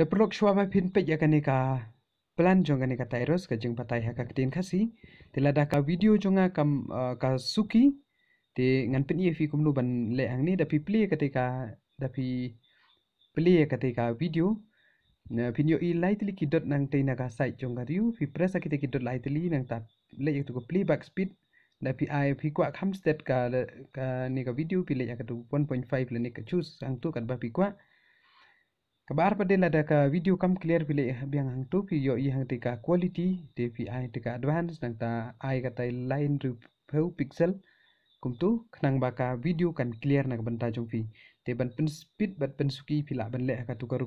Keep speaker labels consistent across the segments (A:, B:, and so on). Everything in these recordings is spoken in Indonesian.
A: डपलोक शुआबा फिन पे यकने का प्लान जोंगने का ताइरोस का जंग पताई है का तीन खासी तिला दा ka video jonga kam ka suki ते ngan pin ie fi kum lu ban le ang ni pi play da pi play ka video yo i lightly ki dot nang teina ka site jong ka riu fi press te ki dot lightly nang ta le ya tu ko play back speed pi i fi kwa kam state ka ka ni ka video pi le yak tu 1.5 le ni ka choose sang tu kan ba pi kwa kabar pada lada ka video kam clear pile biang hang tu pi yo hang tika quality dpi tika advance nang ta ai kata line review pixel kum tu khnang baka video kan clear nak banta jong pi te ban pen speed bat pen suki pila ban le ka tukar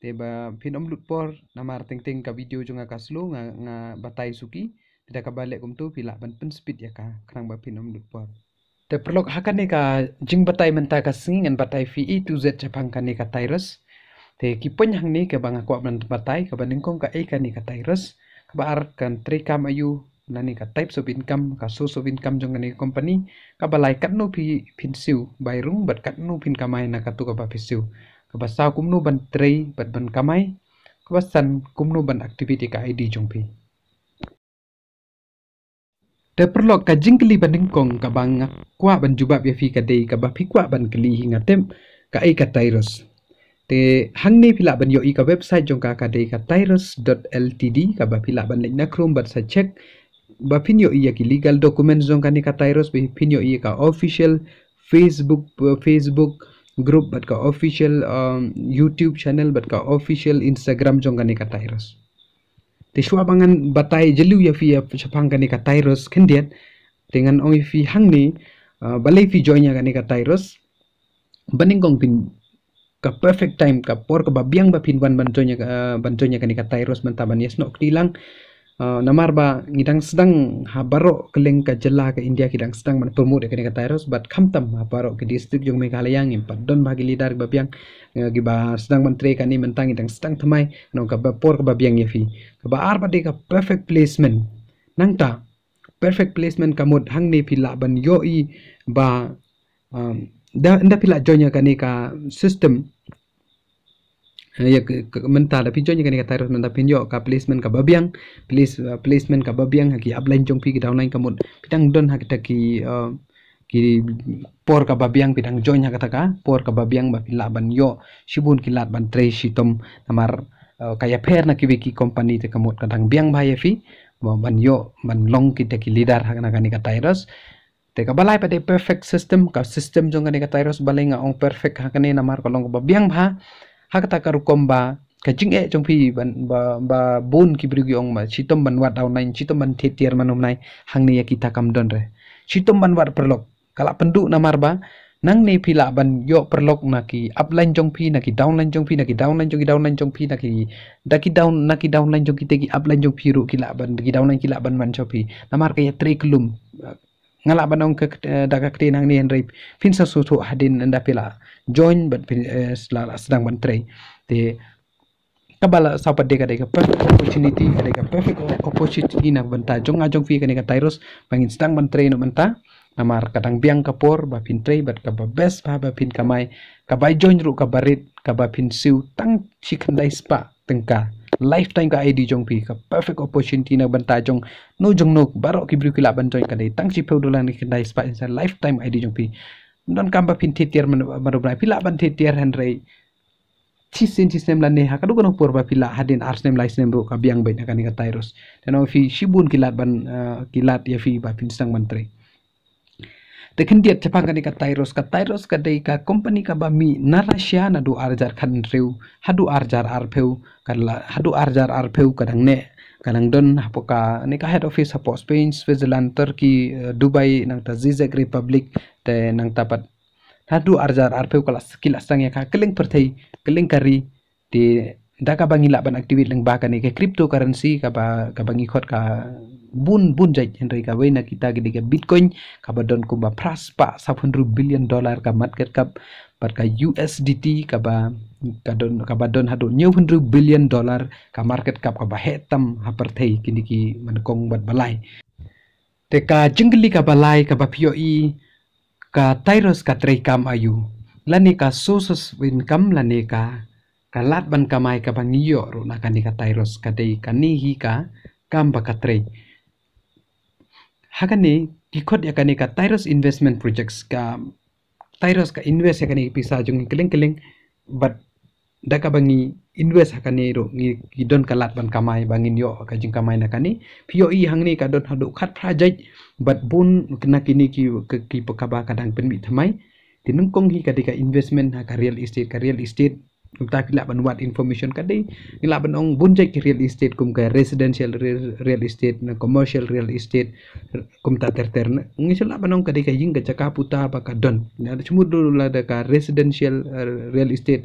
A: te ba pin om lut por namar ting ting ka video jong ka slow nga nga batai suki tidak ka balik kum tu pila ban pen speed ya ka khnang ba pin om lut por te perlok hakane ka jing batai menta ka singin batai fi e to z japang kan ka ne ka te kipanyang ni ke bang aku ban tempat ke banding kong ka ikan ni ka tairus ke baar kan trikam ayu nani ka types of income ka source of income jong ni company ka balai kat no pi pinsiu bairung bat kat no pin kamai na katu ka ba pinsiu ka basa kumnu ban trei bat ban kamai ka basan kumnu ban activity ka id jong pi Te perlok ka keli banding kong ka bang kuat ban jubab ya fi ka dei ka ba pi kuat ban keli hinga tem ka ai ka tairus te hang ne pila ban yo ka website jong ka ka de ka tyrus.ltd ka ba pila ban na chrome bat sa check ba pin yo i ki legal document jong ka ni ka tyrus be pin yo ka official facebook facebook group bat ka official um, youtube channel bat ka official instagram jong ka ni ka tyrus te shwa bangan batai jelu ya fi chapang ya ka ni ka tyrus kendiat dengan ong fi ya hang ni uh, balai fi join ya ka ni ka tyrus Bening kong pin ka perfect time ka por ka babiang ba pinwan bantonya uh, eh, bantonya ni ka tairos mentaban yes no kilang uh, eh, namar ba ngidang sedang habaro keleng ka jela ka india kidang sedang man promote kani ka tairos bat khamtam habaro ke distrik jong yang ngim don gi lidar babiang eh, gi ba sedang menteri ni mentang ngidang sedang temai no ka ba por ka babiang yefi ka ba ar ba de ka perfect placement nang ta perfect placement mod hang ne pila ban yo i ba um, nda pila jonya kani ka system ya menta da pinjo nyaka ka menta pinjo ka placement ka babiang place uh, placement ka babiang haki upline jong pi ki downline ka mod pitang don haki ta uh, ki por ka babiang pitang jonya ka taka por ka babiang ba pila ban yo sibun ki lat ban tre shitom namar uh, kaya per na ki wiki company te ka kadang biang bahaya fi ban yo ban long ki ki leader hakna kani ka tarus teka balai pada perfect system ka system jong kani ka iros balai nga ong perfect ha kani namar kolong ba biang ba ha ka takar kom ba ka jing e jong pi ban ba ba bun ki bri ong ma chitom ban wat au nai chitom ban thetier manum nai hang ni ya kita kam don re chitom ban wat perlok kala pendu namar ba nang ni pila ban yo perlok na ki upline jong pi na ki downline jong pi na ki downline jong ki downline jong pi na ki da ki down na ki downline jong ki te ki upline jong pi ru ki la ban ki downline ki la ban man chopi namar ka ya trick lum ngala ban ke eh, daga kri nang ni henry fin sa sutu hadin nda pila join ban eh, sedang ban tray te kabala sapat de kadai ka perfect opportunity kadai ka perfect opportunity na banta jong ajong fi kadai ka tyros bangin sedang ban tray no banta namar kadang biang kapor ba pin tray bat ka ba best ba ba pin kamai ka bai join ru ka barit ka ba pin siu tang chicken chikandai spa tengka lifetime ka ID jong pi ka perfect opportunity na banta jong no jong no baro ki bru ki la ban join ka dai tang chi pheu dolan ki dai spa in life time ai di jong pi don kam ba phin tier man maru brai pi la ban ti tier hen rei chi sen chi sem la ne ha ka du no por ba pi la hadin ars nem lai nem ro ka biang bai na ka ni ka tairos tano fi shibun ki la ban uh, ki la ya fi ba pin sang mantre dekhen dia jepang kani ka tyros, ka tairos ka dei company ka ba mi na russia na arjar khan reu hadu arjar arpheu karla hadu arjar arpheu kadang ne kadang don hapoka ne head office hapo spain switzerland turkey dubai nang ta zizek republic te nang ta hadu arjar arpheu kala skill asang ya ka keling perthei keling kari di da ka bangi laban activate lang baka ne ke cryptocurrency ka ba ka bangi khot ka bun bun jai hendri ka wena kita ge ka bitcoin ka ba don ko ba pras pa 700 billion dollar ka market cap par ka USDT ka ba ka don ka ba don hadu 900 billion dollar ka market cap ka ba hetam par thei kini ki man kong bat balai te ka jingli ka balai ka ba POE ka Tyros ka trekam ayu lani ka sources income lani ka kalat ban kamai ka bang iyo ru na kan kairos kadei kanihi ka kamba katrei hagani kikot ya kani ka Tyros investment projects ka Tyros ka invest ya kani pisa jung keling keling but ka bangi invest hakani ro ngi don kalat ban kamai bangin yo ka jing kamai na kani pio i hangni ka don hadu khat project but bun kena kini ki ki pekaba kadang penmi thamai tinung kong hi ka investment ha ka real estate ka real estate ta kila ban wat information ka dei kila ban ong bunjek real estate kum ka residential real estate na commercial real estate kum ta ter ter sel ban ong ka dei ka ying ka caka puta ba ka don na chumu dulu la da ka residential real estate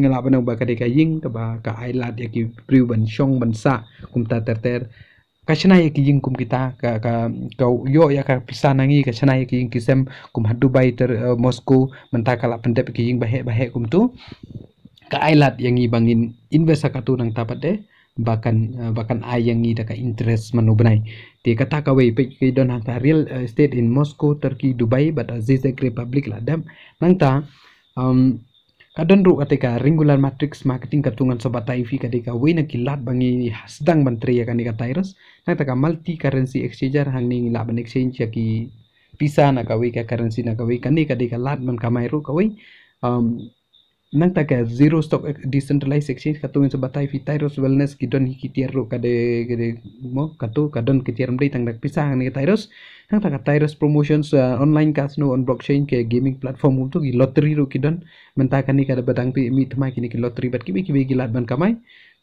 A: ngela ban ong ba ka dei ka ying ka ba ka ailat ya ki priu ban shong ban sa kum ta ter ter kachana ya ki ying kum kita ka ka kau yo ya ka pisanangi kachana ya ki ying kisem kum ha bai ter moscow mentaka la pendep ki ying bahe bahe kum tu ka ailat yang ibangin bangin invest ka tu nang tapat de bahkan eh, bahkan ai yang i interest manu benai ti kata ka wei pe ki don hang real estate in moscow turkey dubai but azizek republic ladam nang ta um, kadon ru ka ringular matrix marketing katungan sobat taifi ka we na kilat bangi sedang menteri ya tires nang ta ka multi currency exchanger hang ning laban exchange ya ki pisa na kawe ka currency na kawe kani ka lat man kamai ru kawe um nang taka zero stock decentralized exchange katu yang sebatai vitairos wellness kidon hiki tiaru kade kade mo katu kadon ke tiaru mdei tangdak pisang ni tairos nang taka tairos promotions uh, online casino on blockchain ke gaming platform untuk um lottery ru kidon mentakan ni kada batang pi mi temai kini ke lottery bat kibi kibi gilat ban kamai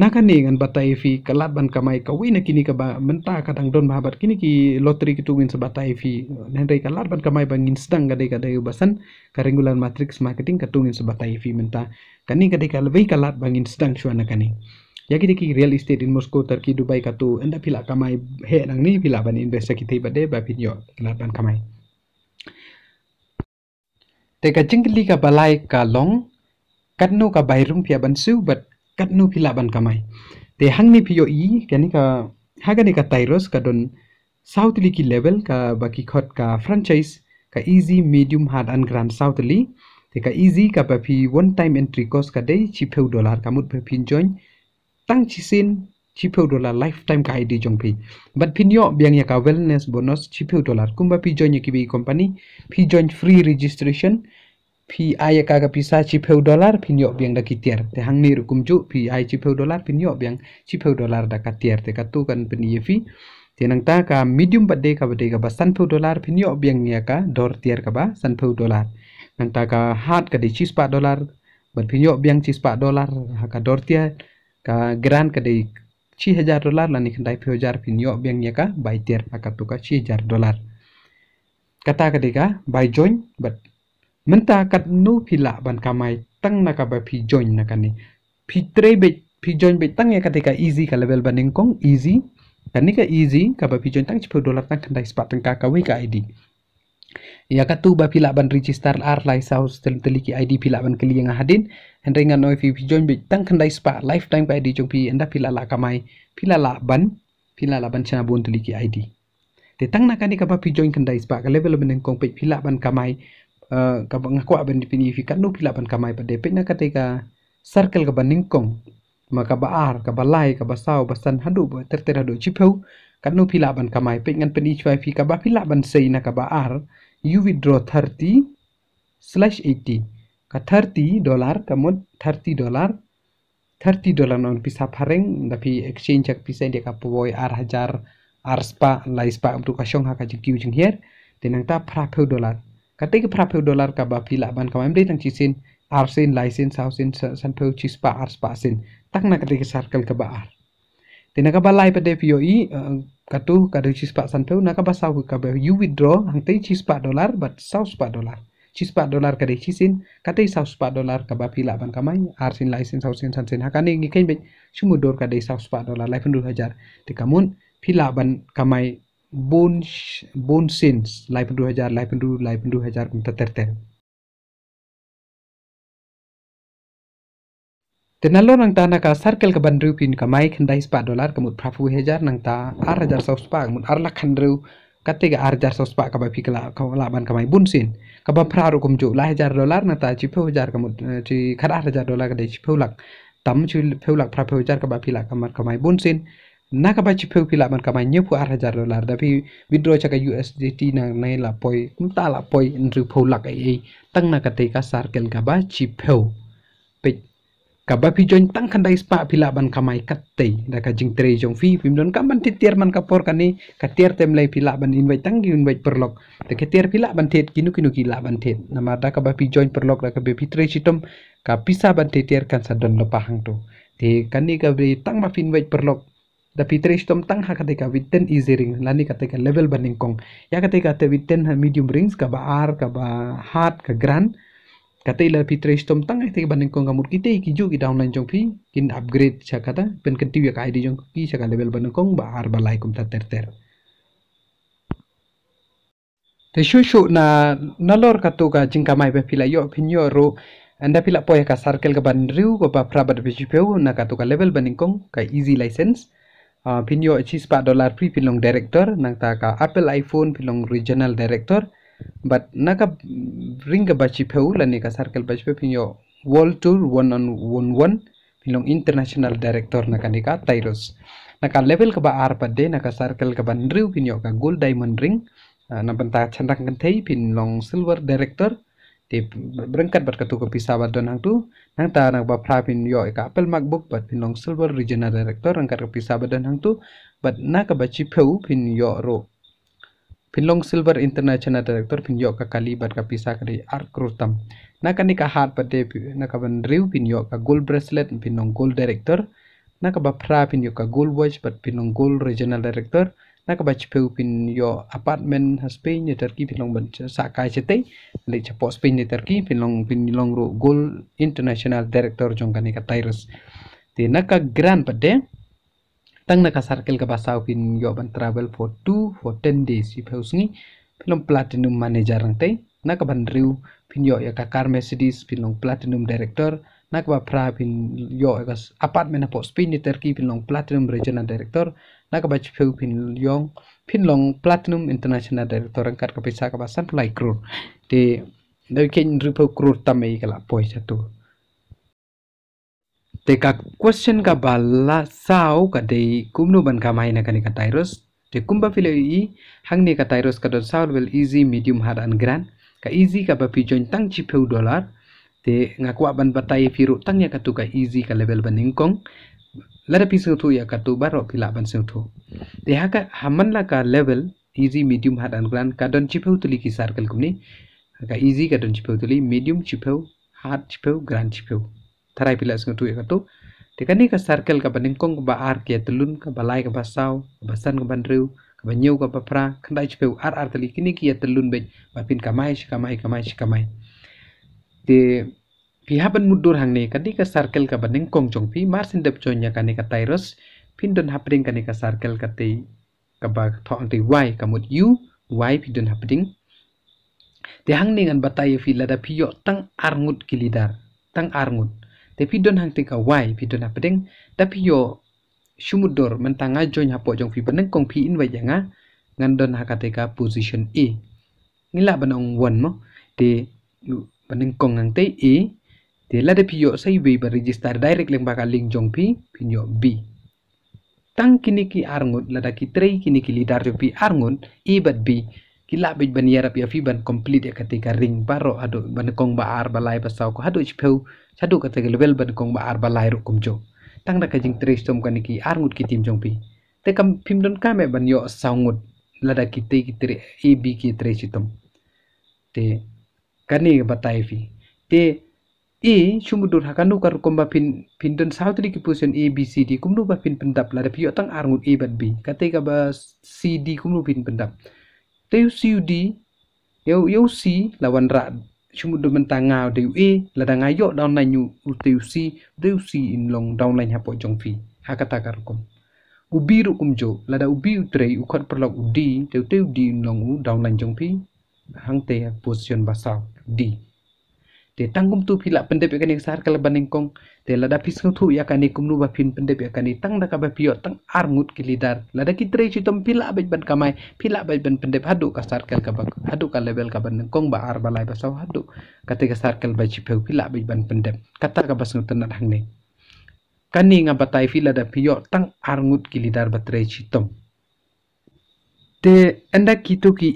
A: nakani ngan batai fi ban kamai kawina kini ka ba menta kadang don mahabat kini ki lotri kitu sa sebatai fi kalat kalaban kamai bangin sedang kadai kadai ubasan karenggulan matrix marketing sa sebatai fi menta kani kadai kalbei kalat bangin sedang suana kani ya kini ki real estate in Moscow Turkey Dubai tu enda pila kamai he nang ni pila ban invest kitai bade ba kalat kalaban kamai teka jengkeli ka balai ka long katnu ka bairung pia bansu bat katnu ban kamai te hangni phiyo i kani ka hagani ka tyros ka don south li ki level ka baki khot ka franchise ka easy medium hard and grand south li te ka easy ka phi one time entry cost ka dei chi pheu dollar ka mut phin join tang chi sin chi pheu dollar lifetime ka id jong phi but phin yo biang ya ka wellness bonus chi pheu dollar kumba phi join ya ki bi company phi join free registration pi ai ka ka pisa chi pheu dollar yo biang da ki tier te hang ni rukum ju pi ai chi pheu dollar yo biang chi pheu dollar da ka tier te ka tu kan pin ye fi te nang ta ka medium bad de ka bade ka ba san pheu dollar yo biang ya ka dor tier ka ba san pheu dollar nang ta ka hard ka de chi spa dollar yo biang chi spa dollar ha ka dor tier ka grand ka de chi hajar dollar la ni khan dai pheu jar phin yo biang ya ka bai tier ka tu ka chi jar dollar kata ka de ka bai join but menta kat nu pila ban kamai tang ka ba phi join naka ni phi tre be phi join be tang ya ketika easy ka level ning kong easy kan ka easy ka ba phi join tang cipu dolar tang kendai spa tang ka we ka id ya ka tu ba pila ban register ar lai stel teli ki id pila ban keli yang hadin and ringa noi phi join be tang kendai spa lifetime ka id jong phi enda pila la kamai pila la ban pila la ban chana bon ki id Tetang nak ni join pijoin kendai sebab kalau belum menengkong pek pila ban kamai Eh, kabang ngakuak ban dipinifikat nu pila ban kamai pada depitnya ketika circle kaban ningkong maka baar kabalai kaba basan hadu tertera hadu cipau kan nu pila ban kamai pik ngan pen fi kaba pila ban kaba ar you withdraw 30 slash 80 ka 30 dolar kamod 30 dollar 30 dollar non pisa pareng tapi exchange jak pisa dia kapoy ar hajar ar spa lai spa untuk um kashong ha ka jikiu jeng hier tenang ta prapeu dolar katik prapeu dolar kaba ba pila ban ka mamri tang chisin arsin laisin sausin sampai chispa arspa sin tak na katik sarkel kaba ar tina kaba ba lai pa de pio e, eh, katu kadu chispa sanpeu na ka ba you withdraw hang tei chispa dolar but sauspa dolar chispa dolar ka cincin chisin saus sauspa dolar kaba ba pila ban ka arsin laisin sausin sansin hakani ngi kein be sumu dor ka sauspa dolar lai pun dua tikamun pila ban ka mai bonusins life in two हजार life in two life in two हजार को तत्ते हैं Tenalo nang ta naka circle ka bandriu kin kamai khandai spa dollar kamut prafu hejar nang ta ar hajar sau spa kamut ar lak khandriu katiga ar jar sau spa kabai pikla kawala ban kamai bunsin kabam praru kumju la hejar dollar nang ta chipu hejar kamut chi khara hajar dollar kadai chipu lak tam chi pheu lak prafu hejar kabai pilak kamar kamai bunsin chi peu pila man kama nyepu ar hajar dolar tapi withdraw chaka USDT na nai la poi kumta la poi ndri la lak tang na kate ka kel ka ba chi peu pe ka ba pi join tang khanda spa pila ban kamai kate da ka jing tre jong fi pim don kam ban man ka por kani ka tier tem lai pila ban invite tang gi invite perlok da ka tier pila ban thet kinu kinu ki la ban na nama da ka ba pi join perlok da ka be pi tre chitom ka pisa ban titier kan sadon lo pahang tu kani ka be tang ma pin invite perlok the pitre stom tang ha kateka with 10 easy ring lani kateka level burning kong ya kateka te with 10 medium rings ka ba ar ka ba hard ka grand katai la pitre stom tang ha kateka burning kong ka mur kite ki jo downline jong phi kin upgrade cha kata pen kan tv ka id jong ki cha ka level burning kong ba ar ba like ta ter ter te shu shu na nalor katu ka jingka mai be pila yo pin yo ro anda pila poe ya ka circle ka ban riu ko ba prabad bi jipeu na katu level burning kong easy license Ah, video chispa dollar free pilong director nang ta ka apple iphone pilong regional director but naka ring ka bachi pheu lani ka circle bachi pheu pinyo world tour one on one one film international director naka nika tyros naka level ka ba ar pade naka circle ka ba nriu pinyo ka gold diamond ring ah, na banta chandak ngan thei pinlong silver director te berengkat bat katu ko pisabat don hang tu nang ta nang ba phrapin yo ka apple macbook bat pin long silver regional director angkat ke pisabat don hang tu bat na ka ba chipu pin yo ro long Silver International Director yo ka kali bat ka pisa kari Art Krutam. ka ni ka hat na ka ban riu yo ka gold bracelet pin long gold director. ka ba pin yo ka gold watch bat long gold regional director. Nak có pin yo apartment has pin như Turkey pin long bên sakai chete le chapo Spain như terki pin long pin long ro gol international director jong kan ka tyrus te ka grand pade tang ka circle ka basau pin yo ban travel for two for ten days if house ni long platinum manager rang te naka ban riu pin yo ya ka car mercedes pin long platinum director nak ba pra pin yo ka apartment apo spin ni terki pin long platinum regional director nakabachi pheu pin yong pin long platinum international director angkat ke pesa ke basan pulai krur ti dakin ripo krur tamai kala satu. tu teka question ka bala sao ka de kumnu ban ka mai na kani ka tirus te kumba file i hangni ka tyros ka don sao bel easy medium hard and grand ka easy ka ba join tang chi dollar te ngakwa ban batai firu tangnya ka tu ka easy ka level ban ningkong लड़पी से उठो या कटो बारो फिलान से उठो देहा का हमला का level easy medium hard and grand का डन छिपे उतली की सार्कल कुमने का इजी का डन छिपे उतली मीडियम छिपे हार छिपे ग्रांड छिपे थराई पिला से उठो या कटो देखा नहीं का सार्कल का बने कोंग बा के तलुन का बलाई का बसाओ बसन का बन रहे हो का बन्यो का पपरा खंडाई छिपे आर आर तली किने की तलुन बेच बापिन कमाई शिकमाई कमाई शिकमाई ते Pi haben mudur hang ne kanika di ka baneng kong chong pi marsin dep chonya kanika tyrus pindon hapring kanika circle ka te ka ba thong te y kamut u y pindon hapring te hang ne ngan batai fi lada pi yo tang armut kilidar tang armut, te don hang te ka y pindon hapring da pi yo sumudur mentanga jonya hapo jong pi baneng kong pi in janga ngan don ka ka position e ngila banong won mo te baneng kong ngang te e Thì là de piyo sai be ba register direct leng bakal link jong pi pinyo B. Tang kini ki arngon lada ki tray kini ki lidar jong pi e ibat B. Kila bit ban yarap ya ban complete ya ketika ring baro adu ban kong ba ar balai basau ko ado chpeu sadu ketika level ban kong ba ar balai kum jo. Tang da kajing tray stom kani ki ki tim jong pi. Tekam pim don kame ban yo saungut lada ki tray ki e AB ki tray chitom. Te kani batai fi. Te E shumudur nu kar komba pin pindon sautri di position e B C D nu ba pin pendap la dapi otang arngut e bat B kate ka ba C D nu pin pendap u C U D yau yau C lawan ra ngau de u E la ngayo yo down na nyu u C u C in long down line hapo jong fi hakata kar kom ubi ru kumjo la da ubi u ukhat perlok udi teu u D in long u down line jong fi hang te position basau D te tangkum tu pila pendep yakani sar kala baning kong te lada tu ya yakani kumnu ba pin pendep tang da pio tang armut kilidar lada kitre chu tom pila ba ban kamai pila ban pendep hadu ka sar kal ka hadu ka level ba ar balai ba saw hadu kate ka sar kal ba chi ban pendep kata ka basnu tanat hangne kani nga batai phila pio tang armut kilidar batre tom te anda kito ki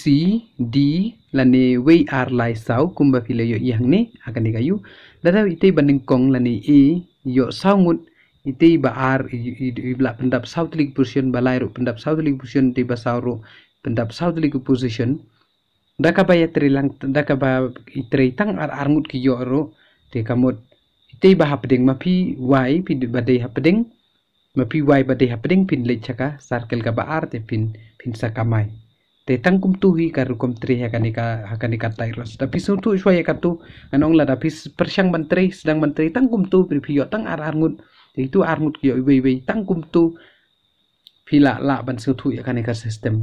A: c d lani wei r lai sau kumba file yo yang ne akan digayu dada ite banding kong lani e yo ngut ite ba r ibla pendap sau telik position balai ro pendap sau telik position te ba sau ro pendap sau telik position daka ba ya trilang daka ba itre tang ar armut ki yo ro te kamot ite ba hapding mapi y pi badai hapding mapi wai bade hapring pin le chaka circle ka ar te pin pin kamai te tangkum tuhi karu kom tri ha kanika tai ros ta tapi suntu shoya ka tu anong la tapi persyang menteri sedang menteri tangkum tu pripiyo tang ar ar te itu ar ngut yo wei ibe tangkum tu pila la ban tu ya sistem kan ekosistem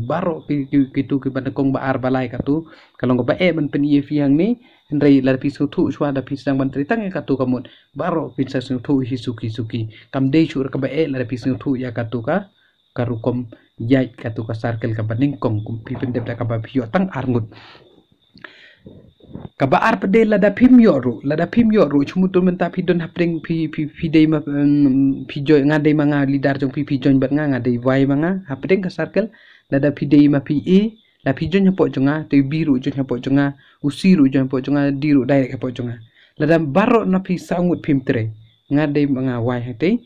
A: ki ban kong ba ar balai katu kalong ba e ban penye fiang ni rei la pi su thu shwa da pi sang ban tri tang ka tu kamun baro pin sa su hi suki suki kam dei shur ka ba e la su ya ka tu ka karukom yai ka tu ka circle ka baning kong kum pi pen dep da ka ba phi tang armut ka ba ar pede la da yo ru la da yo ru chumu tu men ta don hapring pi pi pi dei ma pi jo nga dei ma nga lidar jong pi pi jong bat nga nga dei wai ma nga hapring ka circle la da phi dei ma pi e la phi jon hapo chunga te bi ru jon hapo usi ru jon hapo chunga di ru direct hapo chunga la dam baro na phi sangut phim tre nga de nga wai hate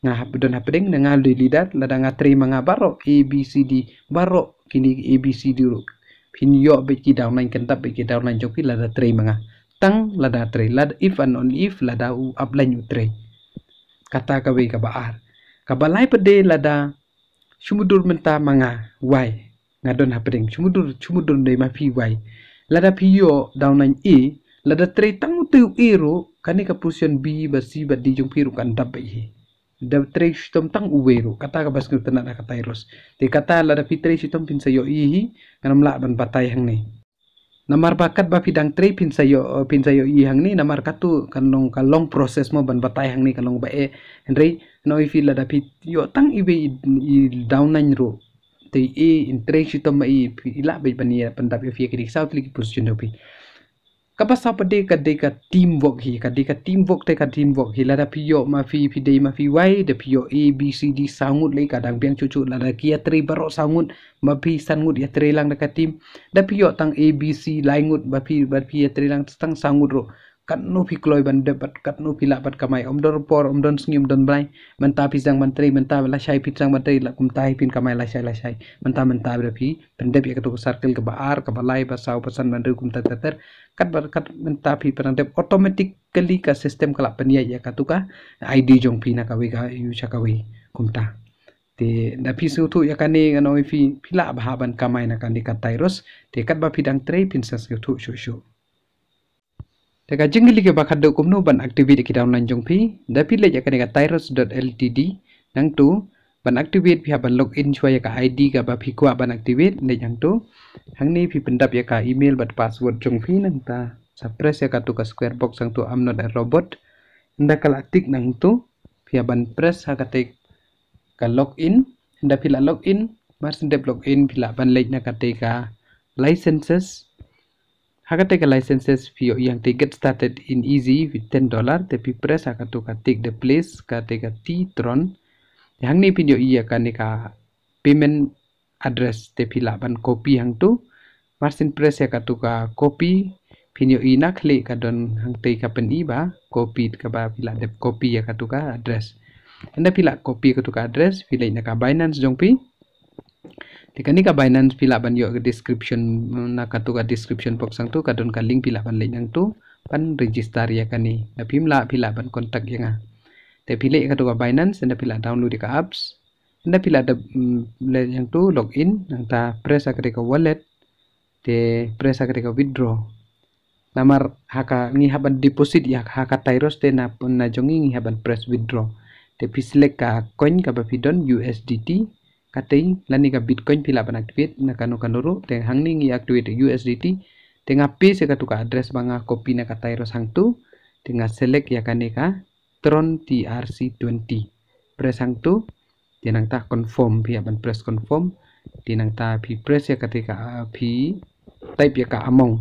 A: nga hap don hap ding nga le lidat la nga tre baro a b c d baro kini a b c d ru Pin yo be ki down line kan be joki la tre tang la da tre la if and only if la u up line tre kata ka we ka ba ar ka ba lai pade la shumudur menta manga wai ngadon hapreng chumudur chumudur dai ma pi wai lada down downan e lada tre tang tu ro kani ka b bi basi bad di jung piru kan dab hi dab tre shitom tang ro kata ka bas ngutana na kata iros te kata lada pi tre shitom pin sayo ihi kanam la ban batai hang ne namar bakat ba pidang tre pin sayo pin sayo i hang ni namar katu kanong kalong proses mo ban batai hang ne kalong ba e henry no ifi lada pi yo tang ibe i daunan ro te e intrek si tom i la be bani pandap e fie kidik sau tlik position dobi ka pas sau pade ka de ka team work hi ka de ka team work te ka team work hi la da pio ma fi fi de ma fi wai de pio a b c d sangut le ka dang bian chuchu la da kia tri baro sangut ma fi sangut ya tri lang da ka team da pio tang a b c lai ngut ba fi ba fi ya tri lang tang sangut ro kat nu pi kloi ban bat kat nu la bat kamai om dor por om don sngim don blai menta phi sang menteri menta la shai phi sang menteri la kum tai pin kamai la shai la shai menta menta bre phi pendep ya ketuk circle ke baar ke balai ba sau pesan mandri kum ta ter kat bar kat menta pi pendep automatically ka sistem kala penia ya, ya ka id jong pi na we ka yu we kum ta te na phi su tu ya kane ganoi phi la ba ban kamai na ka tai ros te kat ba phi dang tre pin sa su tu shu shu Teka jengli ke bakat do kumno ban activate kita online jongpi, pi lek akan dot ltd nang tu ban activate pi ban login in ya ka ID ka ba pikua ban activate lek yang tu hang ni pi pendap ya email bat password jongpi nang ta suppress ya ka tu ka square box sang tu am not a robot nda kalatik nang tu pi ban press ha ka tek ka login nda login mas ndep login pila ban lek na tek ka licenses Haka take a licenses fee yang they get started in easy with 10 dollar tapi press haka to take the place ka take a tron yang ni pin yo iya ka ni ka payment address tapi laban copy yang tu marsin press haka to ka copy pin yo ina ka don hang te ka pen iba copy ka ba pila dep copy ya ka ka address anda pila copy ka to ka address pila ina ka binance jong pi ni ka binance pila ban yo description na katu ka description box sang tu don ka link pila ban link yang tu pan register ya kani na pimla pila ban kontak yang te pile katu ka binance na pila download di ka apps na pila ada mm, yang tu login nang ta press akade ka wallet te press akade ka withdraw namar haka haban deposit ya haka tyros te na na jongi haban press withdraw te pislek ka coin ka bapidon USDT katai lani ka bitcoin pila ban activate na kanu kanuru teng hangning i activate USDT teng api se tuka address banga copy na ka tairo hang teng select ya kaneka tron TRC20 press hangtu tu tinang ta confirm pia ya ban press confirm tinang ta pi press ya ketika pi type ya ka among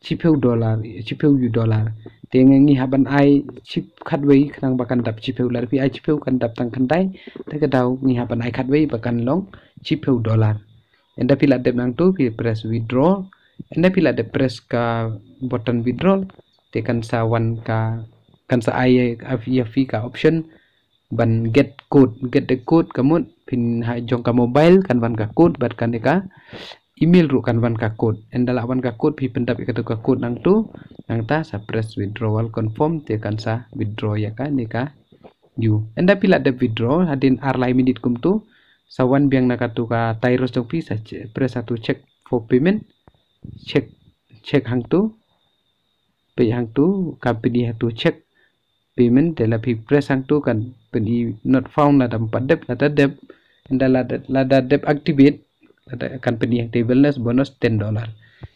A: chipeu dollar chipeu yu dollar te ngi haban ai chip khatwei khang bakan dap chipeu lar pi ai chipeu kan dap tang khandai te ka dau ngi haban ai khatwei bakan long chipeu dollar enda pila de nang tu pi press withdraw enda pila de press ka button withdraw te kan sa wan ka kan sa ai fi ka option ban get code get the code kamut pin ha jong ka mobile kan ban ka code bat kan ka email rukan kan wan kakut code wan kakut code bi pendap ikatu kakut nang tu nang ta sa press withdrawal confirm te kan sa withdraw ya kan ni ka you and pila ada withdraw hadin ar minit kum tu sa wan biang nakatu ka tyros dong pi sa press satu check for payment check check hang tu pe hang tu company hatu tu check payment dela pi press hang tu kan peni not found la tempat deb la deb and la deb activate company yang tables bonus bonus dollar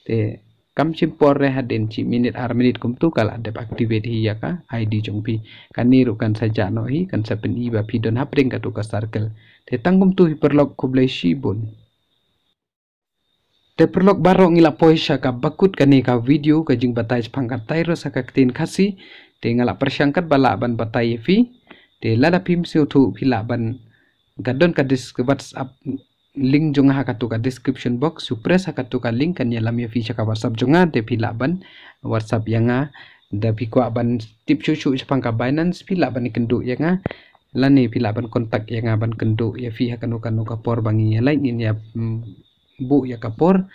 A: te kam chim por re haden chi minit ar minit kum tu kala de activate hi ya ka id jong pi kan ni ru kan saja no hi kan sapen i ba pi don hapring ka tu ka circle te tangkum tu hi perlok kublai shi bun te perlok baro ngila poisha ka bakut ni ka video ka jing batai pangkat tai ro ka tin khasi te ngala persyangkat bala ban batai fi e te lada pim siu tu phi la ban gadon ka dis whatsapp link jonga hakatuka description box supres hakatuka link kan yalam ya fisha ka whatsapp jonga de laban whatsapp yanga de pi ban aban tip chu chapang ka binance pilaban kendu yanga lani pilaban ban kontak yanga ban kendu ya fi hakanu kanu ka por bangi ya lain in ya mm, bu ya ka por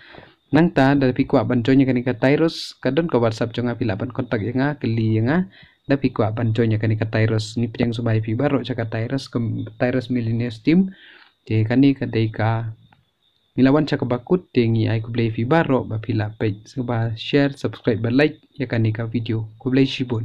A: nang ta de pi aban jonya kan ka tyros kadon ka whatsapp jonga pilaban ban kontak yanga keli yanga de pi ko aban jonya kan ka tyros ni piang subai pi baro chaka tyros tyros tyros millionaire team te kani ka dei ka nilawan cha ba kut te ngi ai ku play fi baro ba pila page share subscribe ba like ya kani ka video ku play shibon